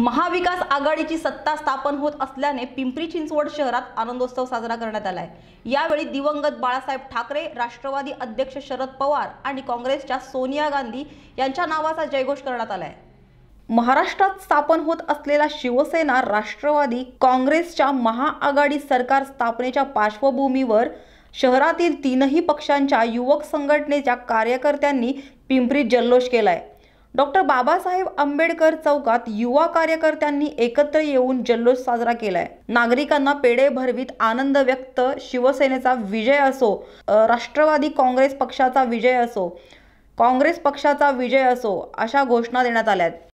महाविकास आघाडीची सत्ता स्थापन होत असल्याने पिंपरी चिंचवड शहरात आनंदोत्सव साजरा करण्यात आलाय यावेळी दिवंगत बाळासाहेब ठाकरे राष्ट्रवादी अध्यक्ष शरद पवार आणि काँग्रेसच्या सोनिया गांधी यांच्या नावाचा जयघोष करण्यात आलाय महाराष्ट्रात स्थापन होत असलेला शिवसेना राष्ट्रवादी काँग्रेसच्या महाआघाडी सरकार स्थापनेच्या पार्श्वभूमीवर शहरातील तीनही पक्षांच्या युवक संघटनेच्या कार्यकर्त्यांनी पिंपरीत जल्लोष केलाय डॉक्टर बाबासाहेब आंबेडकर चौकात युवा कार्यकर्त्यांनी एकत्र येऊन जल्लोष साजरा केलाय नागरिकांना पेढे भरवीत आनंद व्यक्त शिवसेनेचा विजय असो राष्ट्रवादी काँग्रेस पक्षाचा विजय असो काँग्रेस पक्षाचा विजय असो अशा घोषणा देण्यात आल्या